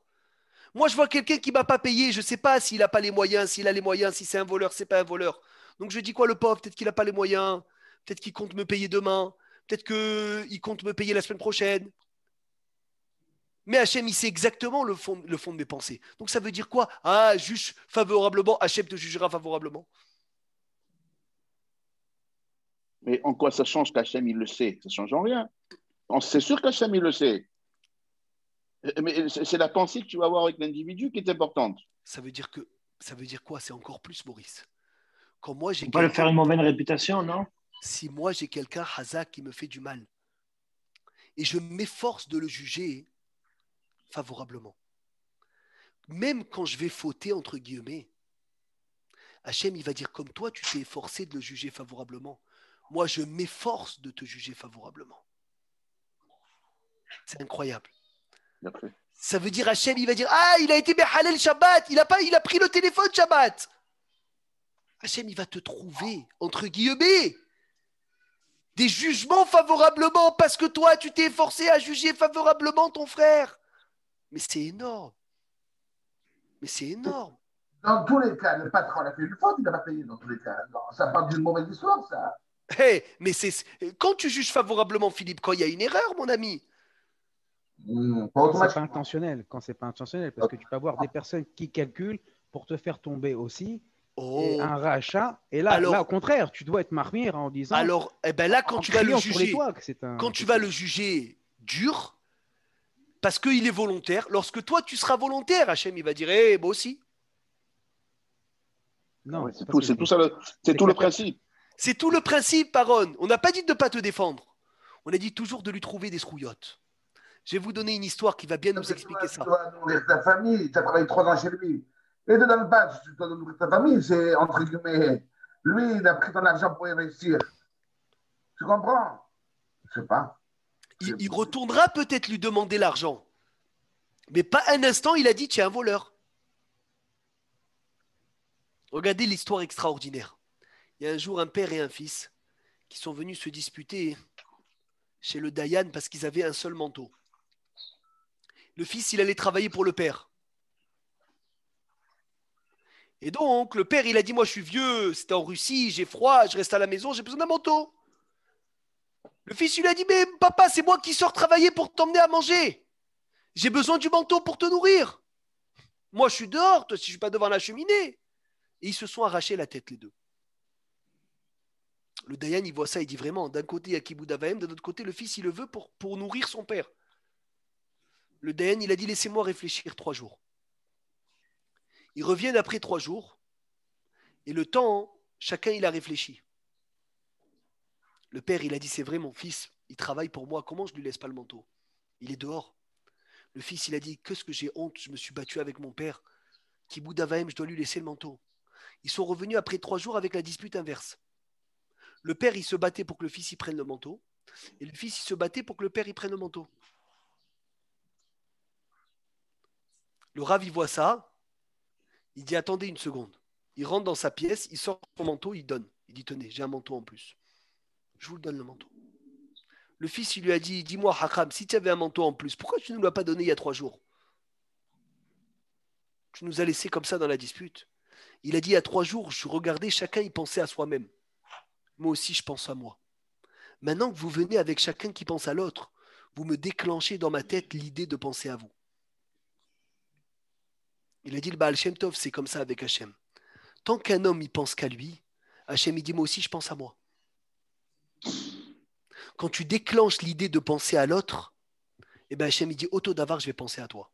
Moi, je vois quelqu'un qui ne m'a pas payé, je ne sais pas s'il n'a pas les moyens, s'il a les moyens, si c'est un voleur, c'est pas un voleur. Donc je dis quoi, le pauvre, peut-être qu'il n'a pas les moyens, peut-être qu'il compte me payer demain, peut-être qu'il compte me payer la semaine prochaine, mais Hachem, il sait exactement le fond, le fond de mes pensées. Donc ça veut dire quoi Ah, juge favorablement, Hachem te jugera favorablement. Mais en quoi ça change qu'Hachem, il le sait Ça change en rien. C'est sûr qu'Hachem, il le sait. Mais c'est la pensée que tu vas avoir avec l'individu qui est importante. Ça veut dire que ça veut dire quoi C'est encore plus, Maurice. Quand moi j'ai pas lui faire une mauvaise réputation, non Si moi j'ai quelqu'un Hazak qui me fait du mal et je m'efforce de le juger, favorablement. Même quand je vais fauter, entre guillemets, Hachem, il va dire comme toi, tu t'es efforcé de le juger favorablement. Moi, je m'efforce de te juger favorablement. C'est incroyable. Ça veut dire Hachem, il va dire Ah, il a été Behalel Shabbat, il a, pas, il a pris le téléphone Shabbat. Hachem, il va te trouver, entre guillemets, des jugements favorablement parce que toi, tu t'es forcé à juger favorablement ton frère. Mais c'est énorme. Mais c'est énorme. Dans tous les cas, le patron a fait une faute, il n'a pas payé dans tous les cas. ça parle d'une mauvaise histoire, ça. Hey, mais c'est quand tu juges favorablement Philippe, quand il y a une erreur, mon ami. Hmm, quand c'est intentionnel, quand c'est pas intentionnel, parce que tu peux avoir des personnes qui calculent pour te faire tomber aussi. Oh. un rachat. Et là, au contraire, tu dois être marmire en disant. Alors, eh ben là, quand tu vas le juger, quand tu vas le juger dur, parce qu'il est volontaire. Lorsque toi, tu seras volontaire, Hachem, il va dire, eh, moi aussi. Non, c'est tout, ça, c'est tout le principe. C'est tout le principe, Aaron. On n'a pas dit de ne pas te défendre. On a dit toujours de lui trouver des scrouillottes. Je vais vous donner une histoire qui va bien nous expliquer ça. Tu dois nourrir ta famille, tu as travaillé trois ans chez lui. Et de dans le bas, tu dois nourrir ta famille, c'est entre guillemets. Lui, il a pris ton argent pour investir. Tu comprends Je ne sais pas il, retournera peut-être lui demander l'argent. Mais pas un instant, il a dit tu es un voleur. Regardez l'histoire extraordinaire. Il y a un jour un père et un fils qui sont venus se disputer chez le Dayan parce qu'ils avaient un seul manteau. Le fils, il allait travailler pour le père. Et donc, le père, il a dit, moi, je suis vieux, c'était en Russie, j'ai froid, je reste à la maison, j'ai besoin d'un manteau. Le fils, lui a dit, mais papa, c'est moi qui sors travailler pour t'emmener à manger. J'ai besoin du manteau pour te nourrir. Moi, je suis dehors, toi, si je ne suis pas devant la cheminée. Et ils se sont arrachés la tête, les deux. Le Dayan, il voit ça, il dit vraiment, d'un côté, il y a D'un autre côté, le fils, il le veut pour, pour nourrir son père. Le Dayan, il a dit, laissez-moi réfléchir trois jours. Ils reviennent après trois jours, et le temps, chacun, il a réfléchi. Le père, il a dit, c'est vrai, mon fils, il travaille pour moi, comment je lui laisse pas le manteau Il est dehors. Le fils, il a dit, qu'est-ce que j'ai honte, je me suis battu avec mon père. Qui Vahem, je dois lui laisser le manteau. Ils sont revenus après trois jours avec la dispute inverse. Le père, il se battait pour que le fils y prenne le manteau, et le fils, il se battait pour que le père y prenne le manteau. Le ravi voit ça, il dit, attendez une seconde. Il rentre dans sa pièce, il sort son manteau, il donne. Il dit, tenez, j'ai un manteau en plus je vous le donne le manteau. Le fils, il lui a dit, dis-moi, Hakam, si tu avais un manteau en plus, pourquoi tu ne nous l'as pas donné il y a trois jours Tu nous as laissé comme ça dans la dispute. Il a dit, il y a trois jours, je regardais, chacun y pensait à soi-même. Moi aussi, je pense à moi. Maintenant que vous venez avec chacun qui pense à l'autre, vous me déclenchez dans ma tête l'idée de penser à vous. Il a dit, le Baal Shem Tov, c'est comme ça avec Hachem. Tant qu'un homme y pense qu'à lui, Hachem, dit, moi aussi, je pense à moi. Quand tu déclenches l'idée de penser à l'autre, eh bien Hachem dit auto d'avar, je vais penser à toi.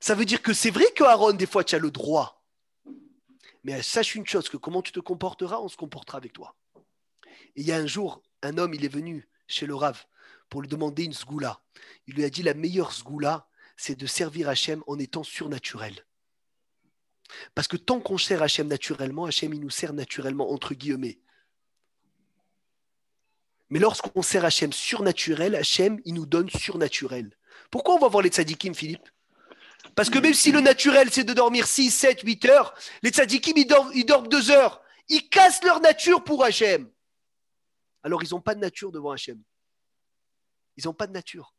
Ça veut dire que c'est vrai que Aaron, des fois, tu as le droit. Mais sache une chose, que comment tu te comporteras, on se comportera avec toi. Et il y a un jour, un homme, il est venu chez le Rav pour lui demander une zgoula Il lui a dit, la meilleure zgoula c'est de servir Hachem en étant surnaturel. Parce que tant qu'on sert Hachem naturellement, Hachem il nous sert naturellement, entre guillemets. Mais lorsqu'on sert Hachem surnaturel, Hachem il nous donne surnaturel. Pourquoi on va voir les tzadikim, Philippe Parce que même si le naturel c'est de dormir 6, 7, 8 heures, les tzadikim ils dorment, ils dorment 2 heures. Ils cassent leur nature pour Hachem. Alors ils n'ont pas de nature devant Hachem. Ils n'ont pas de nature.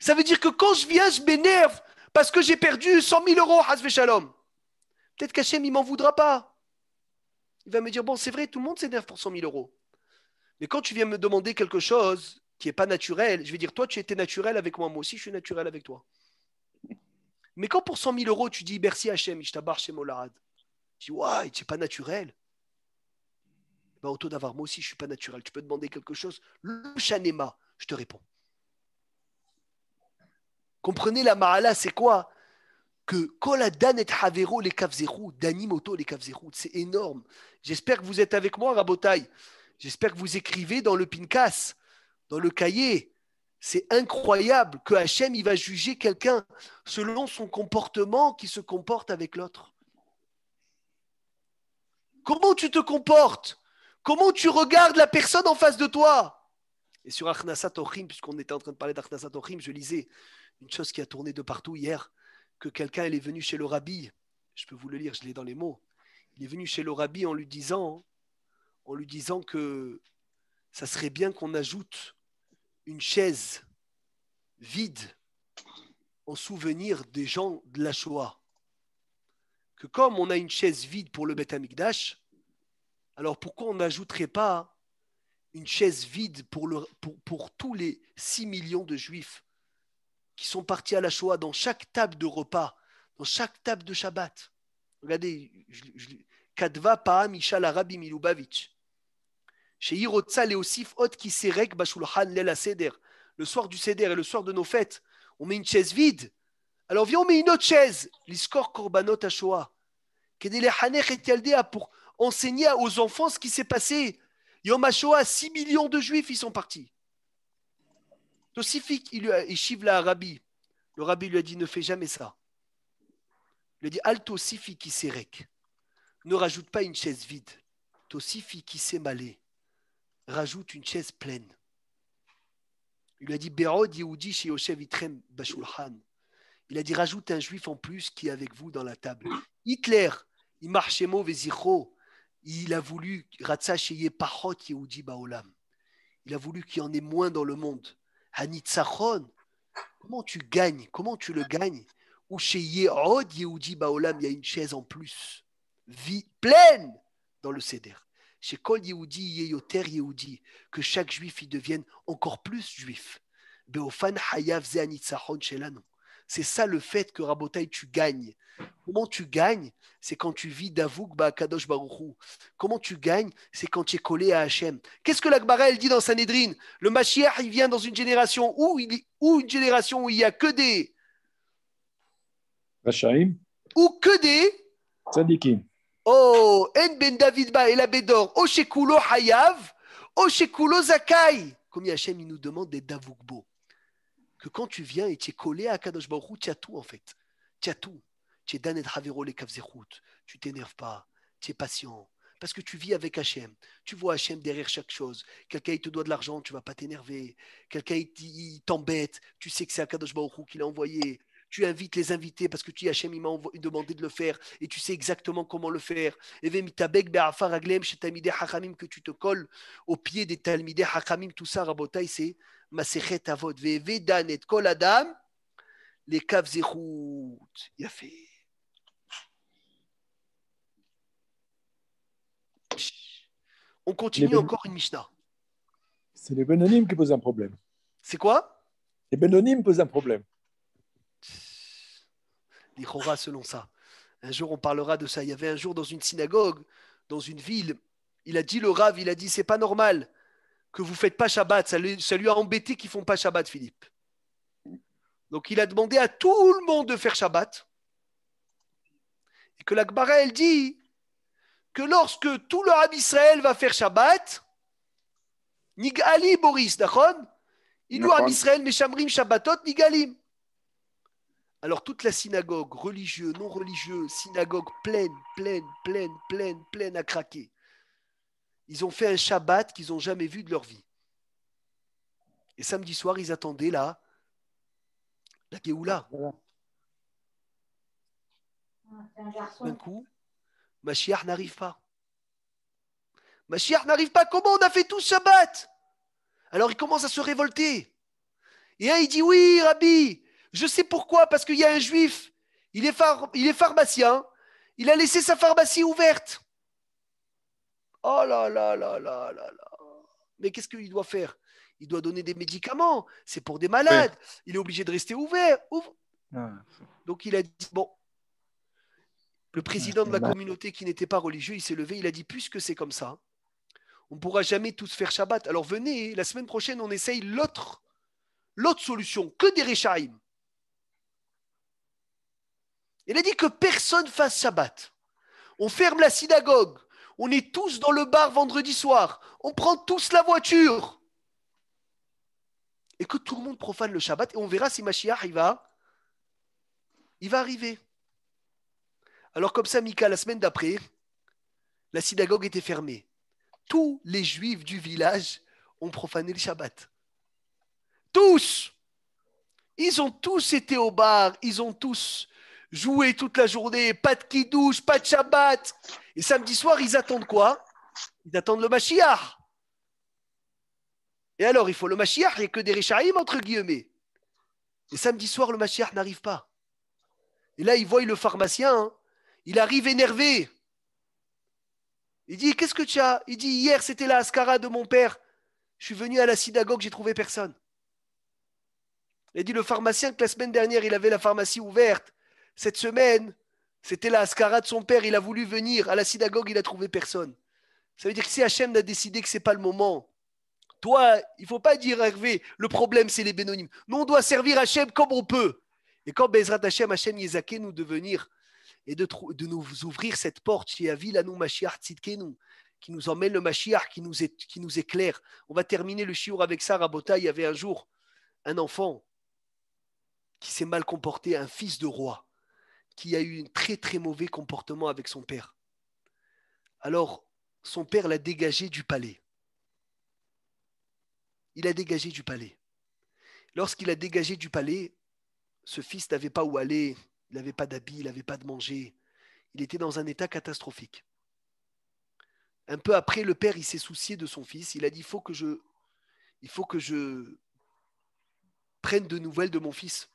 Ça veut dire que quand je viens, je m'énerve, parce que j'ai perdu 100 000 euros, Hazve Shalom. Peut-être qu'Hachem, il m'en voudra pas. Il va me dire, bon, c'est vrai, tout le monde s'énerve pour 100 000 euros. Mais quand tu viens me demander quelque chose qui n'est pas naturel, je vais dire, toi, tu étais naturel avec moi, moi aussi, je suis naturel avec toi. Mais quand pour 100 000 euros, tu dis, merci Hachem, je t'abarre chez Molarad, je dis, ouais, tu pas naturel. Ben, d'avoir, moi aussi, je suis pas naturel. Tu peux demander quelque chose. Le chanema, je te réponds. Comprenez la Mahala, c'est quoi Que et Havero les Danimoto les c'est énorme. J'espère que vous êtes avec moi, Rabotay. J'espère que vous écrivez dans le Pincas, dans le cahier. C'est incroyable que Hachem il va juger quelqu'un selon son comportement qui se comporte avec l'autre. Comment tu te comportes Comment tu regardes la personne en face de toi Et sur Achnasat O'Him, puisqu'on était en train de parler d'Achnasat Ochim, je lisais une chose qui a tourné de partout hier, que quelqu'un est venu chez le rabbi, je peux vous le lire, je l'ai dans les mots, il est venu chez le rabbi en lui disant, en lui disant que ça serait bien qu'on ajoute une chaise vide en souvenir des gens de la Shoah. Que comme on a une chaise vide pour le Beth Amikdash, alors pourquoi on n'ajouterait pas une chaise vide pour, pour, pour tous les 6 millions de juifs qui sont partis à la Shoah dans chaque table de repas, dans chaque table de Shabbat. Regardez, Kadva Paam Michal, Arabi Milubavitch. Chez qui Le soir du Seder et le soir de nos fêtes, on met une chaise vide. Alors viens, on met une autre chaise. L'Iskor Korbanot Shoah. Kedele Hanech et Yaldea pour enseigner aux enfants ce qui s'est passé. Yom Shoah, 6 millions de juifs y sont partis. Tosifik, il, il chive Rabbi. Le Rabbi lui a dit ne fais jamais ça. Il lui a dit Alto qui Ne rajoute pas une chaise vide. Tosifi qui s'est malé. Rajoute une chaise pleine. Il lui a dit Berod Yehudi Yoshev Itrem Bashulhan. Il a dit rajoute un juif en plus qui est avec vous dans la table. Hitler, il marche mauvais Il a voulu Ratsa Pachot Yehudi Baolam. Il a voulu qu'il y en ait moins dans le monde. Hanitzachon. Comment tu gagnes Comment tu le gagnes Ou chez Yehod, Yehudi Baolam, il y a une chaise en plus. Vie pleine dans le ceder. Chez Kol Yehudi, Yeyoter Yehudi. Que chaque juif, y devienne encore plus juif. Beofan Hayav Ze chez c'est ça le fait que Rabotai, tu gagnes. Comment tu gagnes C'est quand tu vis d'Avouk Kadosh Baruchou. Comment tu gagnes C'est quand tu es collé à Hachem. Qu'est-ce que l'Akbara, elle dit dans Sanhedrin Le Mashiach, il vient dans une génération où, il, où une génération où il n'y a que des. Hashem. Ou que des. Sadikim. Oh, En Ben David Ba El Abedor, shekulo Hayav, shekulo Zakai. Comme Hachem, il nous demande des Davoukbo que quand tu viens et tu es collé à Kadosh Baruch tu as tout en fait. Tu as tout. Tu es et Tu t'énerves pas. Tu es patient. Parce que tu vis avec Hachem. Tu vois Hachem derrière chaque chose. Quelqu'un il te doit de l'argent, tu vas pas t'énerver. Quelqu'un il t'embête, tu sais que c'est Akadosh Baruch qui l'a envoyé tu invites les invités parce que tu dis Hachem, il m'a demandé de le faire et tu sais exactement comment le faire. Et que tu te colles au pied des talmideh Hakamim, tout ça, rabotai, c'est on continue ben- encore une Mishnah. C'est les Benonim qui posent un problème. C'est quoi Les Benonim posent un problème. Les aura selon ça. Un jour, on parlera de ça. Il y avait un jour dans une synagogue, dans une ville, il a dit le Rav, il a dit c'est pas normal que vous ne faites pas Shabbat. Ça lui, a embêté qu'ils ne font pas Shabbat, Philippe. Donc il a demandé à tout le monde de faire Shabbat. Et que l'Akbara, elle dit que lorsque tout le Rab Israël va faire Shabbat, Nigali Boris, d'accord il Israël, Shabbatot, Nigalim. Alors toute la synagogue, religieux, non religieux, synagogue pleine, pleine, pleine, pleine, pleine à craquer ils ont fait un Shabbat qu'ils n'ont jamais vu de leur vie. Et samedi soir, ils attendaient là, la Géoula. Ah, D'un coup, Mashiach n'arrive pas. Mashiach n'arrive pas. Comment on a fait tout Shabbat Alors il commence à se révolter. Et il dit Oui, Rabbi, je sais pourquoi, parce qu'il y a un juif, il est, il est pharmacien, il a laissé sa pharmacie ouverte. Oh là là là là là là. Mais qu'est-ce qu'il doit faire Il doit donner des médicaments. C'est pour des malades. Il est obligé de rester ouvert. Ah, Donc il a dit bon. Le président ah, de la communauté qui n'était pas religieux, il s'est levé. Il a dit puisque c'est comme ça, on ne pourra jamais tous faire Shabbat. Alors venez, la semaine prochaine, on essaye l'autre, l'autre solution, que des Rechaim. Il a dit que personne fasse Shabbat. On ferme la synagogue on est tous dans le bar vendredi soir. On prend tous la voiture. Et que tout le monde profane le Shabbat. Et on verra si Mashiach, il va, il va arriver. Alors comme ça, Mika, la semaine d'après, la synagogue était fermée. Tous les juifs du village ont profané le Shabbat. Tous Ils ont tous été au bar, ils ont tous joué toute la journée, pas de qui pas de Shabbat. Et samedi soir, ils attendent quoi Ils attendent le Mashiach. Et alors, il faut le Mashiach, il n'y a que des Richaïm, entre guillemets. Et samedi soir, le Mashiach n'arrive pas. Et là, ils voient le pharmacien, hein. il arrive énervé. Il dit, qu'est-ce que tu as Il dit, hier, c'était la Ascara de mon père. Je suis venu à la synagogue, j'ai trouvé personne. Il dit, le pharmacien, que la semaine dernière, il avait la pharmacie ouverte. Cette semaine, c'était la Ascara de son père, il a voulu venir. À la synagogue, il a trouvé personne. Ça veut dire que si Hachem a décidé que ce n'est pas le moment, toi, il ne faut pas dire Hervé, le problème c'est les bénonymes. Nous, on doit servir Hachem comme on peut. Et quand Bezrat Hachem, Hachem Yezake, nous devenir et de, de, nous ouvrir cette porte, à nous Mashiach Tzidkenu, qui nous emmène le Mashiach, qui nous, qui nous éclaire. On va terminer le shiur avec ça. Rabota, il y avait un jour un enfant qui s'est mal comporté, un fils de roi qui a eu un très très mauvais comportement avec son père. Alors, son père l'a dégagé du palais. Il a dégagé du palais. Lorsqu'il a dégagé du palais, ce fils n'avait pas où aller, il n'avait pas d'habit, il n'avait pas de manger, il était dans un état catastrophique. Un peu après, le père, il s'est soucié de son fils, il a dit, il faut que je, il faut que je prenne de nouvelles de mon fils.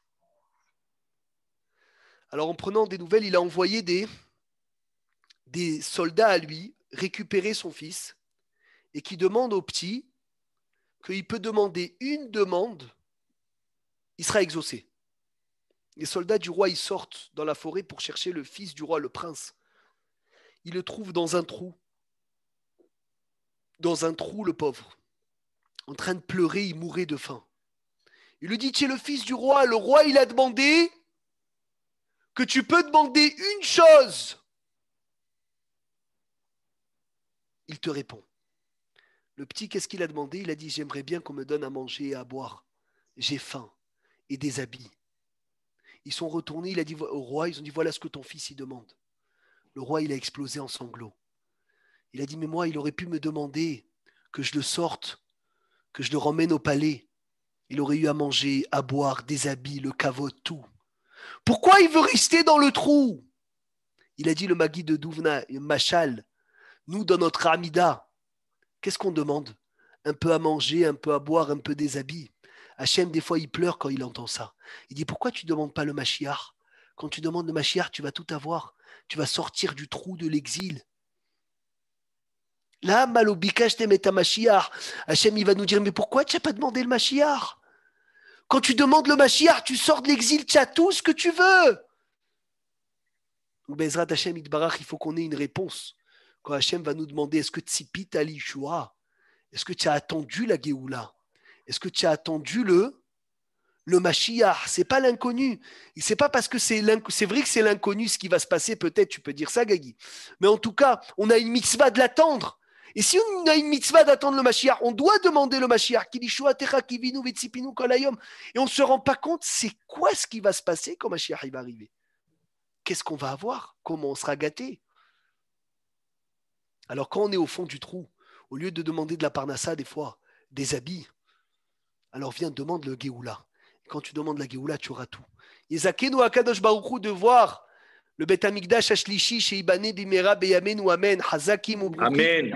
Alors en prenant des nouvelles, il a envoyé des, des soldats à lui récupérer son fils et qui demande au petit qu'il peut demander une demande, il sera exaucé. Les soldats du roi, ils sortent dans la forêt pour chercher le fils du roi, le prince. Il le trouve dans un trou. Dans un trou, le pauvre. En train de pleurer, il mourait de faim. Il lui dit, tu le fils du roi, le roi, il a demandé que tu peux demander une chose, il te répond. Le petit, qu'est-ce qu'il a demandé Il a dit, j'aimerais bien qu'on me donne à manger et à boire. J'ai faim et des habits. Ils sont retournés, il a dit au roi, ils ont dit, voilà ce que ton fils y demande. Le roi, il a explosé en sanglots. Il a dit, mais moi, il aurait pu me demander que je le sorte, que je le ramène au palais. Il aurait eu à manger, à boire, des habits, le caveau, tout. Pourquoi il veut rester dans le trou Il a dit le magi de Douvna, Machal, nous dans notre Amida, qu'est-ce qu'on demande Un peu à manger, un peu à boire, un peu des habits. Hachem, des fois, il pleure quand il entend ça. Il dit Pourquoi tu ne demandes pas le Machiar Quand tu demandes le Machiar, tu vas tout avoir. Tu vas sortir du trou de l'exil. Là, Malobikash, met ta Machiar. Hachem, il va nous dire Mais pourquoi tu n'as pas demandé le Machiar quand tu demandes le Mashiach, tu sors de l'exil, tu as tout ce que tu veux. Ou Bezrat Hashem Itbarach, il faut qu'on ait une réponse. Quand Hashem va nous demander est-ce que Tzipit Shua est-ce que tu as attendu la Géoula Est-ce que tu as attendu le le Ce c'est pas l'inconnu. C'est pas parce que c'est c'est vrai que c'est l'inconnu ce qui va se passer peut-être, tu peux dire ça Gagui. Mais en tout cas, on a une mitzvah de l'attendre. Et si on a une mitzvah d'attendre le Mashiach, on doit demander le Mashiach, et on ne se rend pas compte, c'est quoi ce qui va se passer quand Mashiach va arriver Qu'est-ce qu'on va avoir Comment on sera gâté Alors quand on est au fond du trou, au lieu de demander de la parnassa des fois, des habits, alors viens, demande le Géoula. Quand tu demandes la Géoula, tu auras tout. Akadosh de voir le Bet Amikdash Ashlishi chez Ibané Dimera Beyamen ou Amen, Hazakim ou Amen.